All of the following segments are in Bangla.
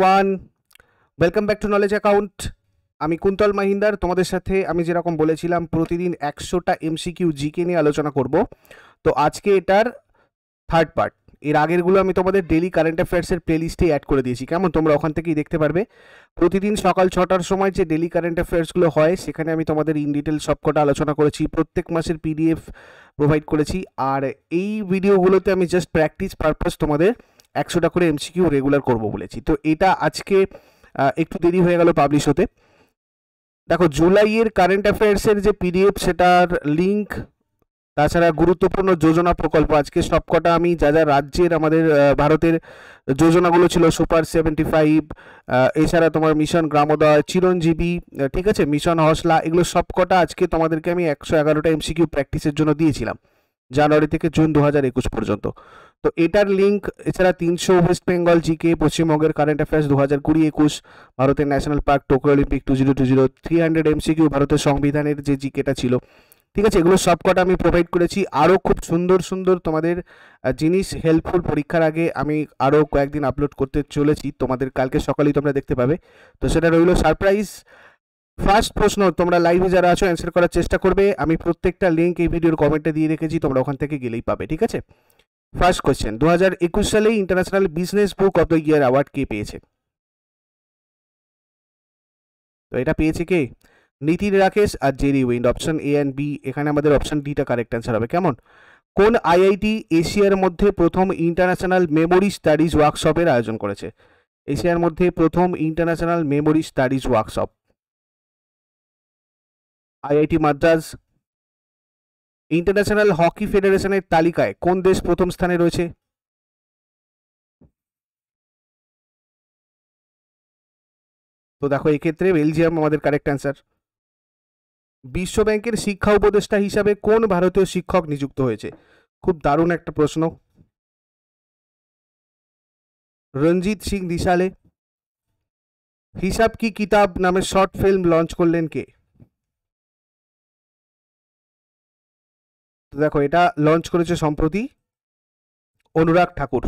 one welcome back to knowledge account আমি কুন্তল মাহিন্দার তোমাদের সাথে আমি যেরকম বলেছিলাম প্রতিদিন একশোটা এমসিকিউ জিকে নিয়ে আলোচনা করব তো আজকে এটার থার্ড পার্ট এর আগেরগুলো আমি তোমাদের ডেলি কারেন্ট অ্যাফেয়ার্সের প্লেলিস্টে অ্যাড করে দিয়েছি কেমন তোমরা ওখান থেকেই দেখতে পারবে প্রতিদিন সকাল ছটার সময় যে ডেলি কারেন্ট অ্যাফেয়ার্সগুলো হয় সেখানে আমি তোমাদের ইন ডিটেল সবকটা আলোচনা করেছি প্রত্যেক মাসের পিডিএফ প্রোভাইড করেছি আর এই ভিডিওগুলোতে আমি জাস্ট প্র্যাকটিস পারপাস তোমাদের একশোটা করে এমসিকিউ রেগুলার করব বলেছি তো এটা আজকে একটু দেরি হয়ে গেল পাবলিশ হতে দেখো জুলাইয়ের কারেন্ট অ্যাফেয়ার্সের যে পিডিএফ সেটার লিঙ্ক তাছাড়া গুরুত্বপূর্ণ যোজনা প্রকল্প আজকে সবকটা আমি যা যা রাজ্যের আমাদের ভারতের যোজনাগুলো ছিল সুপার সেভেন্টি ফাইভ এছাড়া তোমার মিশন গ্রামোদয় চিরঞ্জীবী ঠিক আছে মিশন হসলা এগুলো সবকটা আজকে তোমাদেরকে আমি একশো এগারোটা এমসিকিউ প্র্যাকটিসের জন্য দিয়েছিলাম জানুয়ারি থেকে জুন দু হাজার একুশ পর্যন্ত তো এটার লিঙ্ক এছাড়া তিনশো ওয়েস্ট বেঙ্গল জিকে পশ্চিমবঙ্গের কারেন্ট অ্যাফেয়ার্স দু হাজার কুড়ি একুশ ভারতের national park Tokyo Olympic two zero two zero three hundred MCQ ভারতের সংবিধানের যে জিকেটা ছিল ঠিক আছে এগুলো সবকটা আমি প্রোভাইড করেছি আরও খুব সুন্দর সুন্দর তোমাদের জিনিস হেল্পফুল পরীক্ষার আগে আমি আরও কয়েকদিন আপলোড করতে চলেছি তোমাদের কালকে সকালেই তোমরা দেখতে পাবে তো সেটা রইল সারপ্রাইজ ফার্স্ট প্রশ্ন তোমরা লাইভে যারা আছো অ্যান্সার করার চেষ্টা করবে আমি প্রত্যেকটা লিঙ্ক এই ভিডিওর কমেন্টে দিয়ে রেখেছি তোমরা ওখান থেকে গেলেই পাবে ঠিক আছে ফার্স্ট কোয়েশ্চেন দু একুশ সালে international business book of the year award কে পেয়েছে তো এটা পেয়েছে কে নীতিন রাকেশ আর Jerry Wind option A and B এখানে আমাদের অপশন ডিটা কারেক্ট অ্যান্সার হবে কেমন কোন আইআইটি এশিয়ার মধ্যে প্রথম ইন্টারন্যাশনাল মেমোরি স্টাডিজ ওয়ার্কশপের আয়োজন করেছে এশিয়ার মধ্যে প্রথম international memory studies workshop IIT Madras international hockey ফেডারেশনের তালিকায় কোন দেশ প্রথম স্থানে রয়েছে তো দেখো এক্ষেত্রে বেলজিয়াম আমাদের কারেক্ট অ্যান্সার বিশ্বব্যাংকের শিক্ষা উপদেষ্টা হিসাবে কোন ভারতীয় শিক্ষক নিযুক্ত হয়েছে খুব দারুণ একটা প্রশ্ন রঞ্জিত সিং দিশালে হিসাব কি কিতাব নামে শর্ট ফিল্ম লঞ্চ করলেন কে তো দেখো এটা লঞ্চ করেছে সম্প্রতি অনুরাগ ঠাকুর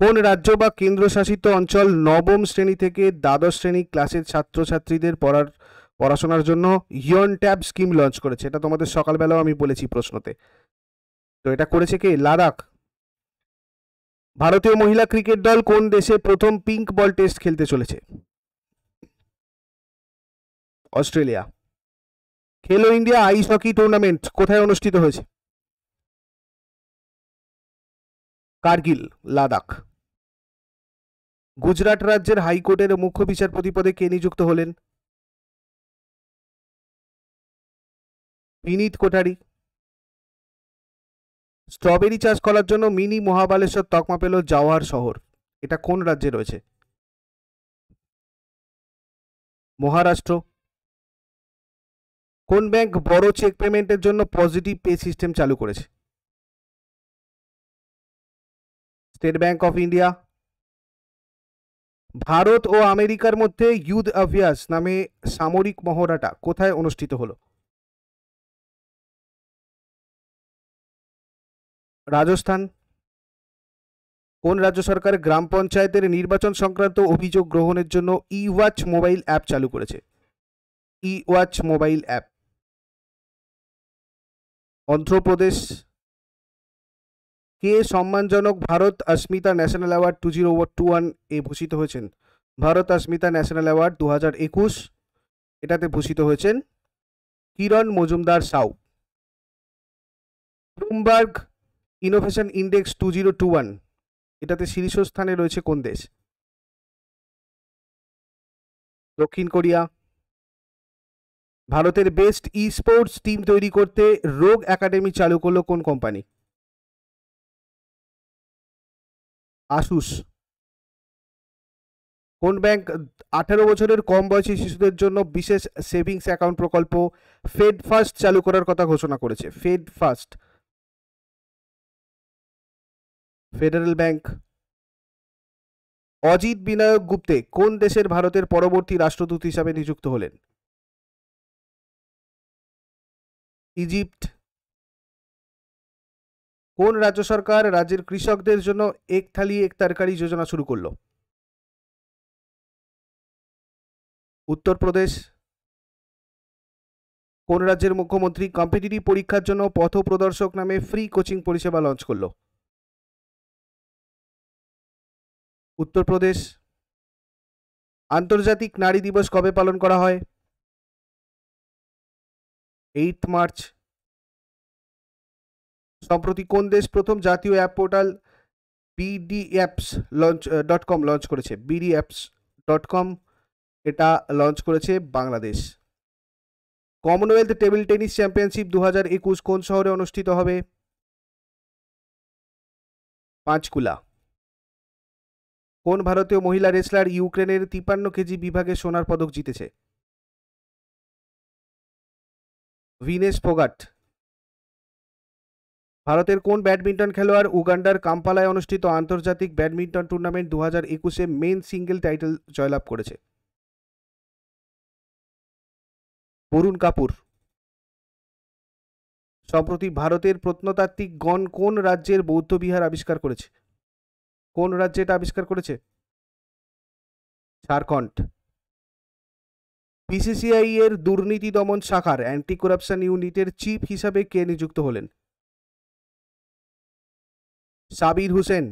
কোন রাজ্য বা কেন্দ্রশাসিত অঞ্চল নবম শ্রেণী থেকে দ্বাদশ শ্রেণী ক্লাসের ছাত্রছাত্রীদের পড়ার পড়াশোনার জন্য ইয়ন ট্যাব স্কিম লঞ্চ করেছে এটা তোমাদের সকালবেলাও আমি বলেছি প্রশ্নতে তো এটা করেছে কে লাদাখ ভারতীয় মহিলা ক্রিকেট দল কোন দেশে প্রথম পিঙ্ক বল টেস্ট খেলতে চলেছে অস্ট্রেলিয়া খেলো ইন্ডিয়া আইস হকি টুর্নামেন্ট কোথায় অনুষ্ঠিত হয়েছে কার্গিল লাদাখ গুজরাট রাজ্যের হাইকোর্টের মুখ্য বিচারপতি পদে কে নিযুক্ত হলেন বিনীত কোঠারি স্ট্রবেরি চাষ করার জন্য মিনি মহাবালেশ্বর তকমা পেল জাওয়ার শহর এটা কোন রাজ্যে রয়েছে মহারাষ্ট্র কোন ব্যাংক বড় চেক পেমেন্টের জন্য পজিটিভ পে সিস্টেম চালু করেছে State Bank of India Bharat ও আমেরিকার মধ্যে ইউথ অভিয়াস নামে সামরিক মহড়াটা কোথায় অনুষ্ঠিত হলো রাজস্থান কোন রাজ্য সরকার গ্রাম পঞ্চায়েতের নির্বাচন সংক্রান্ত অভিযোগ গ্রহণের জন্য ই ওয়াচ মোবাইল অ্যাপ চালু করেছে E watch mobile app Andhra Pradesh কে সম্মানজনক Bharat Asmita national award two zero two one এ ভূষিত হয়েছেন ভারত অস্মিতা ন্যাশনাল অ্যাওয়ার্ড দু হাজার একুশ এটাতে ভূষিত হয়েছেন Kiran Mazumdar Shaw Bloomberg innovation index two zero two one এটাতে শীর্ষস্থানে রয়েছে কোন দেশ দক্ষিণ কোরিয়া ভারতের বেস্ট ই স্পোর্টস টিম তৈরি করতে রোগ একাডেমি চালু করলো কোন কোম্পানি আসুস কোন ব্যাংক আঠারো বছরের কম বয়সী শিশুদের জন্য বিশেষ সেভিংস অ্যাকাউন্ট প্রকল্প ফেড ফার্স্ট চালু করার কথা ঘোষণা করেছে Fed First federal bank Ajit Vinayak Gupte কোন দেশের ভারতের পরবর্তী রাষ্ট্রদূত হিসাবে নিযুক্ত হলেন ইজিপ্ট কোন রাজ্য সরকার রাজ্যের কৃষকদের জন্য এক থালি এক তরকারি যোজনা শুরু করল উত্তরপ্রদেশ কোন রাজ্যের মুখ্যমন্ত্রী কম্পিটিটিভ পরীক্ষার জন্য পথ প্রদর্শক নামে ফ্রি কোচিং পরিষেবা লঞ্চ করল উত্তরপ্রদেশ আন্তর্জাতিক নারী দিবস কবে পালন করা হয় এইট মার্চ সম্প্রতি কোন দেশ প্রথম জাতীয় app portal BD apps launch dot com launch করেছে বিডি অ্যাপস ডট কম এটা লঞ্চ করেছে Bangladesh Commonwealth table tennis championship দু হাজার একুশ কোন শহরে অনুষ্ঠিত হবে পাঁচকুলা কোন ভারতীয় মহিলা রেসলার ইউক্রেনের তিপান্ন কেজি বিভাগে সোনার পদক জিতেছে ভিনেশ ফোগাট ভারতের কোন ব্যাডমিন্টন খেলোয়াড় উগান্ডার কাম্পালায় অনুষ্ঠিত আন্তর্জাতিক ব্যাডমিন্টন টুর্নামেন্ট দু হাজার একুশে মেন সিঙ্গেল টাইটেল জয়লাভ করেছে বরুণ কাপুর সম্প্রতি ভারতের প্রত্নতাত্ত্বিক গণ কোন রাজ্যের বৌদ্ধ বিহার আবিষ্কার করেছে কোন রাজ্যে এটা আবিষ্কার করেছে ঝাড়খণ্ড বিসিসিআই এর দুর্নীতি দমন শাখার অ্যান্টি করাপশন ইউনিটের চিফ হিসাবে কে নিযুক্ত হলেন সাবির হুসেন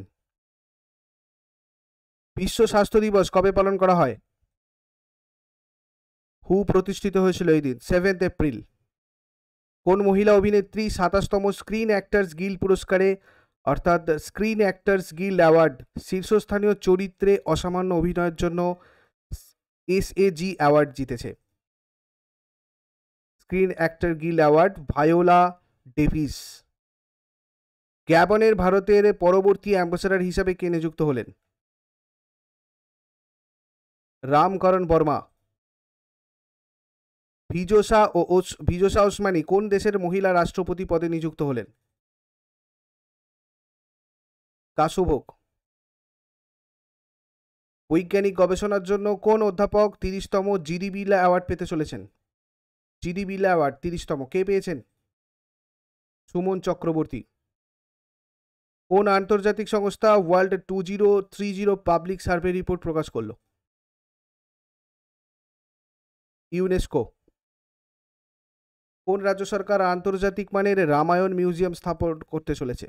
বিশ্ব স্বাস্থ্য দিবস কবে পালন করা হয় হু প্রতিষ্ঠিত হয়েছিল এই দিন সেভেন্থ এপ্রিল কোন মহিলা অভিনেত্রী সাতাশতম স্ক্রিন অ্যাক্টার্স গিল পুরস্কারে অর্থাৎ স্ক্রিন অ্যাক্টার্স গিল অ্যাওয়ার্ড শীর্ষস্থানীয় চরিত্রে অসামান্য অভিনয়ের জন্য এসএজি অ্যাওয়ার্ড জিতেছে screen actor guild award Viola Davis গ্যাবনের ভারতের পরবর্তী অ্যাম্বাসেডার হিসাবে কে নিযুক্ত হলেন রামকরণ বর্মা ভিজোসা ও ভিজোসা ওসমানি কোন দেশের মহিলা রাষ্ট্রপতি পদে নিযুক্ত হলেন কাশুভোগ বৈজ্ঞানিক গবেষণার জন্য কোন অধ্যাপক তিরিশতম জিডি বিলা অ্যাওয়ার্ড পেতে চলেছেন জিডি বিলা অ্যাওয়ার্ড তিরিশতম কে পেয়েছেন সুমন চক্রবর্তী কোন আন্তর্জাতিক সংস্থা world two zero three zero public survey report প্রকাশ করল ইউনেস্কো কোন রাজ্য সরকার আন্তর্জাতিক মানের রামায়ণ মিউজিয়াম স্থাপন করতে চলেছে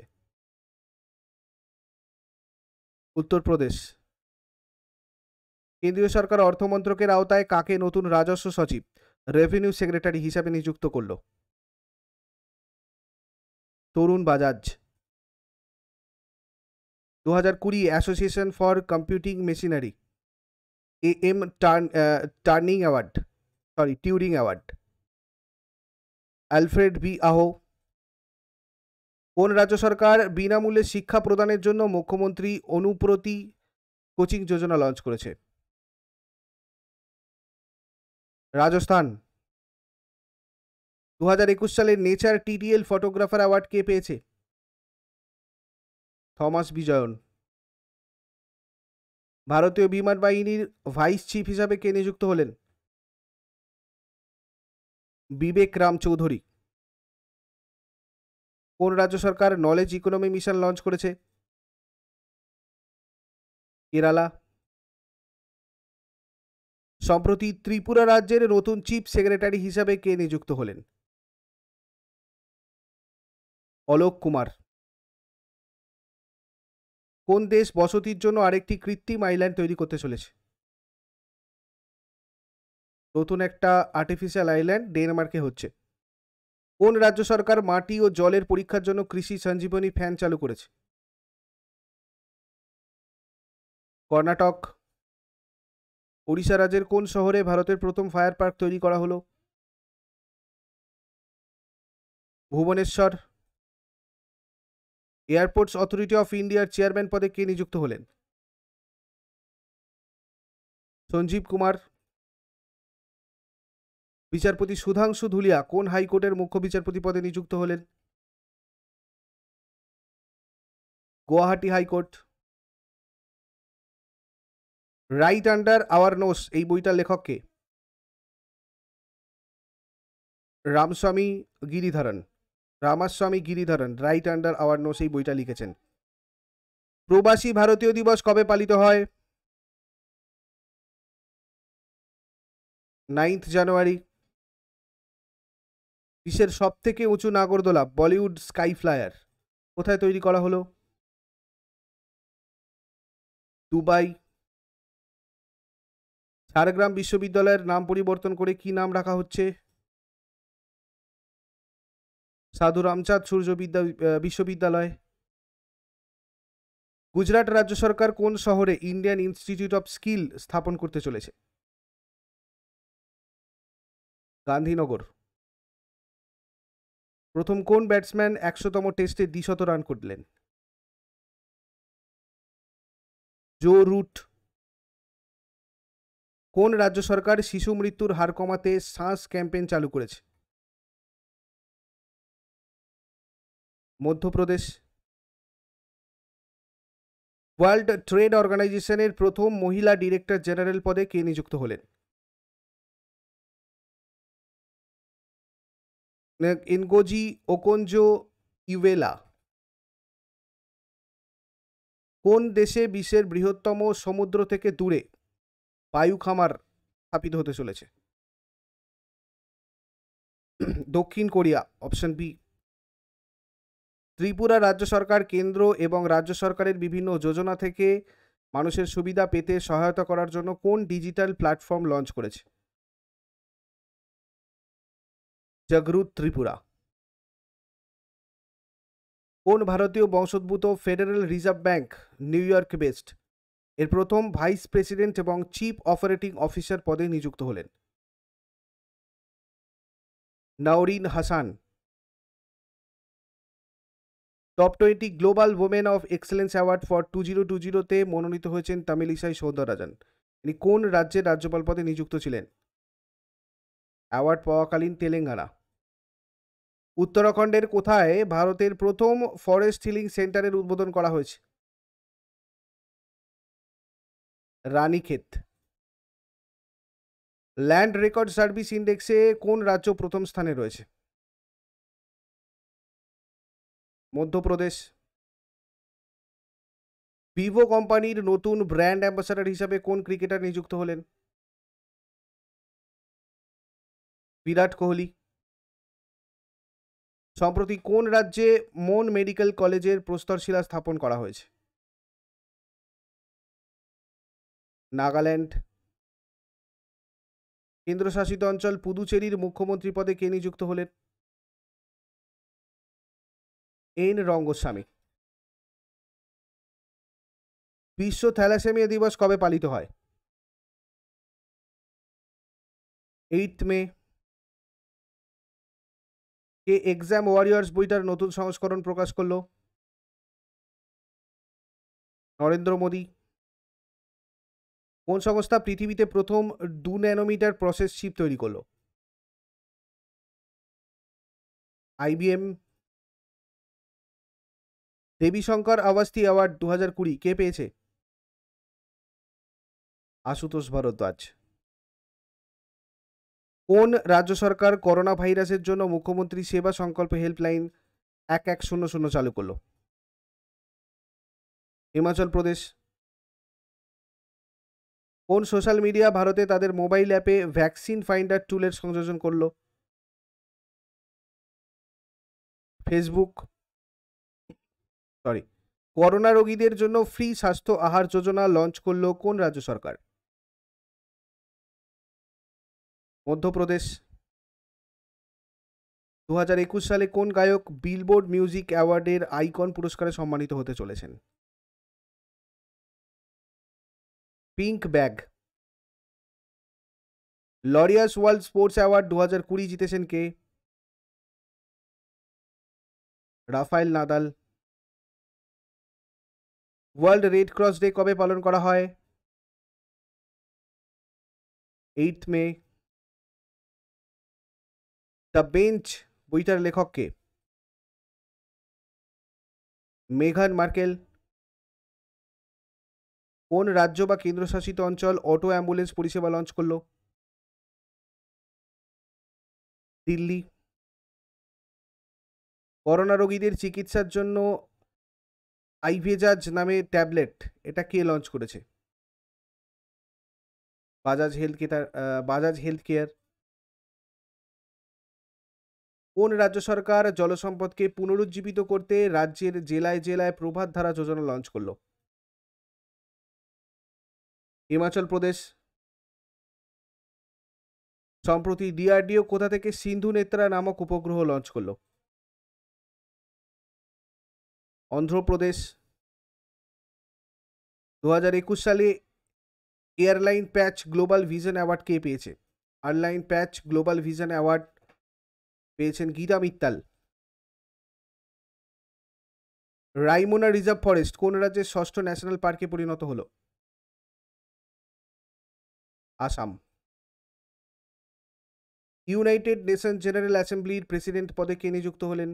উত্তরপ্রদেশ কেন্দ্রীয় সরকার অর্থমন্ত্রকের আওতায় কাকে নতুন রাজস্ব সচিব রেভিনিউ সেক্রেটারি হিসাবে নিযুক্ত করল তরুণ বাজাজ দু হাজার কুড়ি association for computing machinery A M turning award sorry Turing award Alfred B Aho কোন রাজ্য সরকার বিনামূল্যে শিক্ষা প্রদানের জন্য মুখ্যমন্ত্রী অনুপ্রতি কোচিং যোজনা লঞ্চ করেছে রাজস্থান দু হাজার একুশ সালের নেচার টিডিএল ফটোগ্রাফার অ্যাওয়ার্ড কে পেয়েছে থমাস বিজয়ন ভারতীয় বিমান বাহিনীর ভাইস চিফ হিসাবে কে নিযুক্ত হলেন বিবেক রাম চৌধুরী কোন রাজ্য সরকার নলেজ ইকোনমি মিশন লঞ্চ করেছে কেরালা সম্প্রতি ত্রিপুরা রাজ্যের নতুন চিফ সেক্রেটারি হিসাবে কে নিযুক্ত হলেন অলোক কুমার কোন দেশ বসতির জন্য আরেকটি কৃত্রিম আইল্যান্ড তৈরি করতে চলেছে নতুন একটা আর্টিফিশিয়াল আইল্যান্ড ডেনমার্কে হচ্ছে কোন রাজ্য সরকার মাটি ও জলের পরীক্ষার জন্য কৃষি সঞ্জীবনী ফ্যান চালু করেছে কর্ণাটক ওড়িশা রাজ্যের কোন শহরে ভারতের প্রথম ফায়ার পার্ক তৈরি করা হলো ভুবনেশ্বর এয়ারপোর্টস অথরিটি অফ ইন্ডিয়ার চেয়ারম্যান পদে কে নিযুক্ত হলেন সঞ্জীব কুমার বিচারপতি সুধাংশু ধুলিয়া কোন হাইকোর্টের মুখ্য বিচারপতি পদে নিযুক্ত হলেন Guwahati high court right under our nose এই বইটার লেখককে Ramaswamy Giridharan Ramaswamy Giridharan right under our nose এই বইটা লিখেছেন প্রবাসী ভারতীয় দিবস কবে পালিত হয় নাইন্থ জানুয়ারি বিশ্বের সব থেকে উঁচু নাগরদোলা বলিউড স্কাই ফ্লায়ার কোথায় তৈরি করা হলো দুবাই ঝাড়গ্রাম বিশ্ববিদ্যালয়ের নাম পরিবর্তন করে কি নাম রাখা হচ্ছে সাধু রামচাঁদ সূর্য বিদ্যা বিশ্ববিদ্যালয় গুজরাট রাজ্য সরকার কোন শহরে ইন্ডিয়ান ইনস্টিটিউট অফ স্কিল স্থাপন করতে চলেছে গান্ধীনগর প্রথম কোন ব্যাটসম্যান একশোতম টেস্টে দ্বিশত রান করলেন জো রুট কোন রাজ্য সরকার শিশু মৃত্যুর হার কমাতে শ্বাস ক্যাম্পেইন চালু করেছে মধ্যপ্রদেশ ওয়ার্ল্ড ট্রেড অর্গানাইজেশনের প্রথম মহিলা ডিরেক্টর জেনারেল পদে কে নিযুক্ত হলেন ইনগোজি ওকঞ্জো ইউভেলা কোন দেশে বিশ্বের বৃহত্তম সমুদ্র থেকে দূরে বায়ু খামার স্থাপিত হতে চলেছে দক্ষিণ কোরিয়া অপশন বি ত্রিপুরা রাজ্য সরকার কেন্দ্র এবং রাজ্য সরকারের বিভিন্ন যোজনা থেকে মানুষের সুবিধা পেতে সহায়তা করার জন্য কোন ডিজিটাল প্ল্যাটফর্ম লঞ্চ করেছে জাগরুত ত্রিপুরা কোন ভারতীয় বংশোদ্ভূত federal reserve bank New York বেস্ট এর প্রথম ভাইস প্রেসিডেন্ট এবং চিফ অপারেটিং অফিসার পদে নিযুক্ত হলেন Naureen Hassan top twenty global women of excellence award for two zero two জিরোতে মনোনীত হয়েছেন তামিলিসাই সৌদরাজন তিনি কোন রাজ্যের রাজ্যপাল পদে নিযুক্ত ছিলেন অ্যাওয়ার্ড পাওয়াকালীন তেলেঙ্গানা উত্তরাখণ্ডের কোথায় ভারতের প্রথম ফরেস্ট হিলিং সেন্টারের উদ্বোধন করা হয়েছে রানীক্ষেত ল্যান্ড রেকর্ড সার্ভিস ইন্ডেক্সে কোন রাজ্য প্রথম স্থানে রয়েছে মধ্যপ্রদেশ ভিভো কোম্পানির নতুন ব্র্যান্ড অ্যাম্বাসাডার হিসাবে কোন ক্রিকেটার নিযুক্ত হলেন বিরাট কোহলি সম্প্রতি কোন রাজ্যে মন মেডিকেল কলেজের প্রস্তরশিলা স্থাপন করা হয়েছে নাগাল্যান্ড কেন্দ্রশাসিত অঞ্চল পুদুচেরির মুখ্যমন্ত্রী পদে কে নিযুক্ত হলেন এন রঙ্গস্বামী বিশ্ব থ্যালাসেমিয়া দিবস কবে পালিত হয় এইট মে কে এক্সাম ওয়ারিয়ার্স বইটার নতুন সংস্করণ প্রকাশ করল নরেন্দ্র মোদী কোন সংস্থা পৃথিবীতে প্রথম দু ন্যানোমিটার প্রসেস চিপ তৈরি করলো আইবিএম দেবীশঙ্কর আওয়াস্তি অ্যাওয়ার্ড দু হাজার কুড়ি কে পেয়েছে আশুতোষ ভরদ্বাজ কোন রাজ্য সরকার করোনা ভাইরাসের জন্য মুখ্যমন্ত্রী সেবা সংকল্প হেল্পলাইন এক এক শূন্য শূন্য চালু করলো হিমাচল প্রদেশ কোন সোশ্যাল মিডিয়া ভারতে তাদের মোবাইল অ্যাপে ভ্যাকসিন ফাইন্ডার টুলের সংযোজন করলো ফেসবুক সরি করোনা রোগীদের জন্য ফ্রি স্বাস্থ্য আহার যোজনা লঞ্চ করলো কোন রাজ্য সরকার মধ্যপ্রদেশ দু সালে কোন গায়ক বিলবোর্ড মিউজিক অ্যাওয়ার্ডের আইকন পুরস্কারে সম্মানিত হতে চলেছেন pink bag Laureus world sports award 2020 जीतेছেন কে Rafael Nadal world Red Cross day কবে পালন করা হয় 8 মে দ্য বেঞ্চ উইটার লেখক কে মেগান মারকেল কোন রাজ্য বা কেন্দ্রশাসিত অঞ্চল অটো অ্যাম্বুলেন্স পরিষেবা লঞ্চ করলো দিল্লি করোনা রোগীদের চিকিৎসার জন্য আইভেজাজ নামে ট্যাবলেট এটা কে লঞ্চ করেছে Bajaj health care Bajaj health care কোন রাজ্য সরকার জলসম্পদকে পুনরুজ্জীবিত করতে রাজ্যের জেলায় জেলায় প্রভাত ধারা যোজনা লঞ্চ করলো হিমাচল প্রদেশ সম্প্রতি ডিআরডিও কোথা থেকে সিন্ধু নেত্রা নামক উপগ্রহ লঞ্চ করল অন্ধ্রপ্রদেশ দু হাজার একুশ সালে airline patch global vision award কে পেয়েছে airline patch global vision award পেয়েছেন গীতা মিত্তাল রাইমোনা রিজার্ভ ফরেস্ট কোন রাজ্যের ষষ্ঠ ন্যাশনাল পার্কে পরিণত হলো আসাম ইউনাইটেড নেশন জেনারেল অ্যাসেম্বলির প্রেসিডেন্ট পদে কে নিযুক্ত হলেন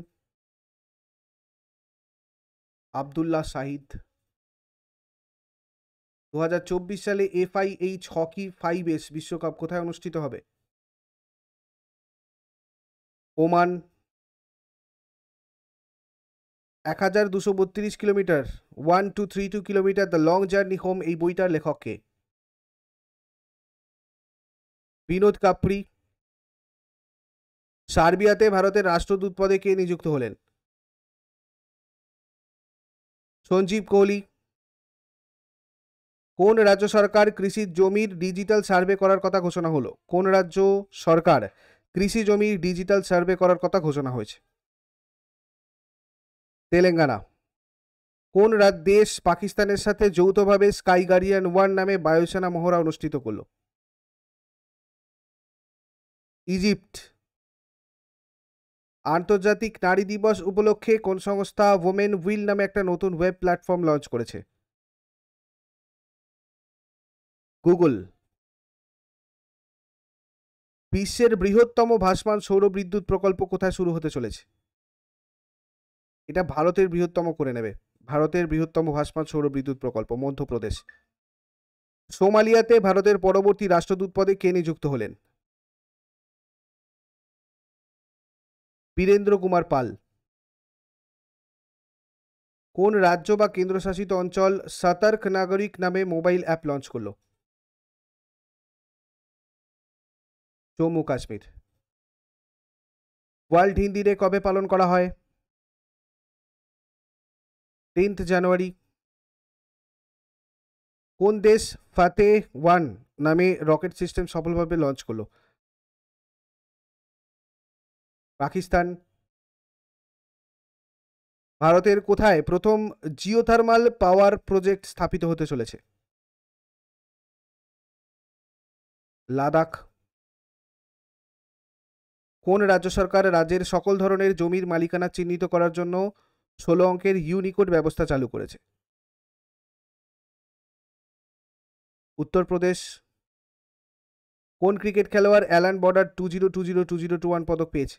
আবদুল্লাহ শাহিদ দু সালে এফআইএইচ হকি ফাইভ এস বিশ্বকাপ কোথায় অনুষ্ঠিত হবে ওমান এক হাজার দুশো বত্রিশ kilometre one two three two kilometre the long journey home এই বইটার লেখককে বিনোদ কাপড়ি সার্বিয়াতে ভারতের রাষ্ট্রদূত পদে কে নিযুক্ত হলেন সঞ্জীব কোহলি কোন রাজ্য সরকার কৃষি জমির ডিজিটাল সার্ভে করার কথা ঘোষণা হলো কোন রাজ্য সরকার কৃষি জমির ডিজিটাল সার্ভে করার কথা ঘোষণা হয়েছে তেলেঙ্গানা কোন রাজ দেশ পাকিস্তানের সাথে যৌথভাবে স্কাই গার্ডিয়ান ওয়ান নামে বায়ুসেনা মহড়া অনুষ্ঠিত করলো ইজিপ্ট আন্তর্জাতিক নারী দিবস উপলক্ষে কোন সংস্থা ওমেন উইল নামে একটা নতুন ওয়েব প্ল্যাটফর্ম লঞ্চ করেছে গুগল বিশ্বের বৃহত্তম ভাসমান সৌর বিদ্যুৎ প্রকল্প কোথায় শুরু হতে চলেছে এটা ভারতের বৃহত্তম করে নেবে ভারতের বৃহত্তম ভাসমান সৌর বিদ্যুৎ প্রকল্প মধ্যপ্রদেশ সোমালিয়াতে ভারতের পরবর্তী রাষ্ট্রদূত পদে কে নিযুক্ত হলেন বীরেন্দ্র কুমার পাল কোন রাজ্য বা কেন্দ্রশাসিত অঞ্চল সতর্ক নাগরিক নামে মোবাইল অ্যাপ লঞ্চ করল জম্মু কাশ্মীর ওয়ার্ল্ড হিন্দি ডে কবে পালন করা হয় টেন্থ জানুয়ারি কোন দেশ ফাতে ওয়ান নামে রকেট সিস্টেম সফলভাবে লঞ্চ করলো পাকিস্তান ভারতের কোথায় প্রথম জিওথার্মাল পাওয়ার প্রজেক্ট স্থাপিত হতে চলেছে লাদাখ কোন রাজ্য সরকার রাজ্যের সকল ধরনের জমির মালিকানা চিহ্নিত করার জন্য ষোলো অঙ্কের ইউনিকোড ব্যবস্থা চালু করেছে উত্তরপ্রদেশ কোন ক্রিকেট খেলোয়াড় Allan Border two zero two zero two zero two one পদক পেয়েছে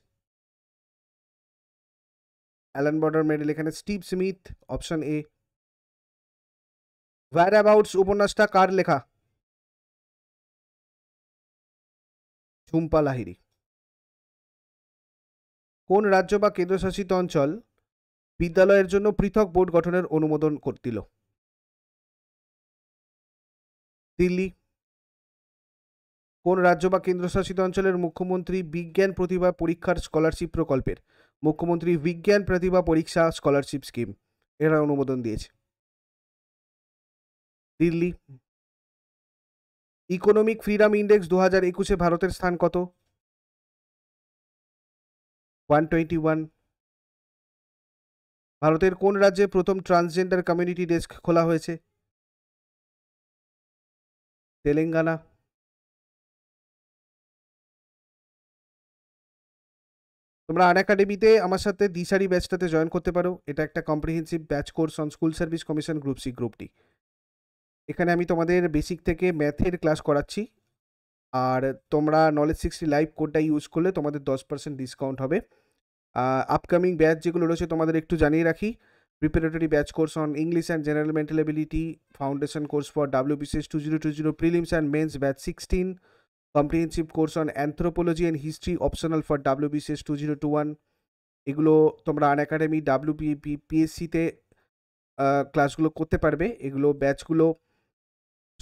অ্যালান বর্ডার মেডেল এখানে Steve Smith option A whereabouts উপন্যাসটা কার লেখা ঝুম্পা লাহিরি কোন রাজ্য বা কেন্দ্রশাসিত অঞ্চল বিদ্যালয়ের জন্য পৃথক বোর্ড গঠনের অনুমোদন করতিল দিল্লি কোন রাজ্য বা কেন্দ্রশাসিত অঞ্চলের মুখ্যমন্ত্রী বিজ্ঞান প্রতিভা পরীক্ষার স্কলারশিপ প্রকল্পের মুখ্যমন্ত্রী বিজ্ঞান প্রতিভা পরীক্ষা স্কলারশিপ স্কিম এরা অনুমোদন দিয়েছে দিল্লি ইকোনমিক ফ্রিডম ইন্ডেক্স দু হাজার একুশে ভারতের স্থান কত ওয়ান টোয়েন্টি ওয়ান ভারতের কোন রাজ্যে প্রথম ট্রান্সজেন্ডার কমিউনিটি ডেস্ক খোলা হয়েছে তেলেঙ্গানা তোমরা আন একাডেমিতে আমার সাথে দিশারি ব্যাচটাতে জয়েন করতে পারো এটা একটা comprehensive batch course on school service commission group C গ্রুপটি এখানে আমি তোমাদের বেসিক থেকে ম্যাথের ক্লাস করাচ্ছি আর তোমরা নলেজ সিক্সটি লাইভ কোডটা ইউজ করলে তোমাদের দশ পার্সেন্ট ডিসকাউন্ট হবে আপকামিং ব্যাচ যেগুলো রয়েছে তোমাদের একটু জানিয়ে রাখি preparatory batch course on English and general mental ability foundation course for WBCS two zero two zero prelims and mains batch sixteen comprehensive course on anthropology and history optional for BCS two zero two one এগুলো তোমরা আন একাডেমি ডাব্লিউপিপি পিএসসিতে ক্লাসগুলো করতে পারবে এগুলো ব্যাচগুলো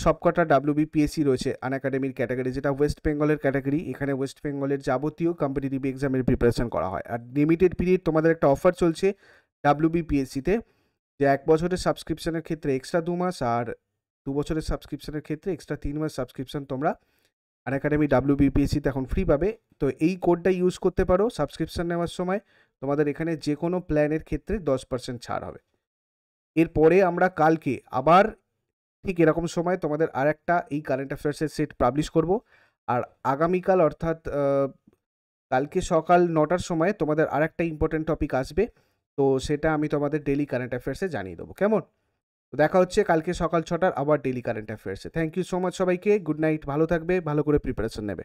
সবকটা বিপিএসসি রয়েছে আন একাডেমির ক্যাটাগরি যেটা ওয়েস্ট বেঙ্গলের ক্যাটাগরি এখানে ওয়েস্ট বেঙ্গলের যাবতীয় কম্পিটিটিভ এক্সামের প্রিপারেশন করা হয় আর লিমিটেড পিরিয়ড তোমাদের একটা অফার চলছে বিপিএসসিতে যে এক বছরের সাবস্ক্রিপশনের ক্ষেত্রে এক্সট্রা দু মাস আর দু বছরের সাবস্ক্রিপশনের ক্ষেত্রে এক্সট্রা তিন মাস সাবস্ক্রিপশন তোমরা আর একাডেমি ডাব্লিউ বিপিএসসিতে এখন ফ্রি পাবে তো এই কোডটা ইউজ করতে পারো সাবস্ক্রিপশান নেওয়ার সময় তোমাদের এখানে যে কোনো প্ল্যানের ক্ষেত্রে দশ পার্সেন্ট ছাড় হবে এরপরে আমরা কালকে আবার ঠিক এরকম সময় তোমাদের আর একটা এই কারেন্ট অ্যাফেয়ার্সের সেট পাবলিশ করব আর আগামীকাল অর্থাৎ কালকে সকাল নটার সময় তোমাদের আর একটা ইম্পর্টেন্ট টপিক আসবে তো সেটা আমি তোমাদের ডেলি কারেন্ট অ্যাফেয়ার্সে জানিয়ে দেবো কেমন তো দেখা হচ্ছে কালকে সকাল ছটার আবার ডেলি কারেন্ট অ্যাফেয়ার্সে থ্যাংক ইউ সো মাচ সবাইকে গুড নাইট ভালো থাকবে ভালো করে প্রিপারেশন নেবে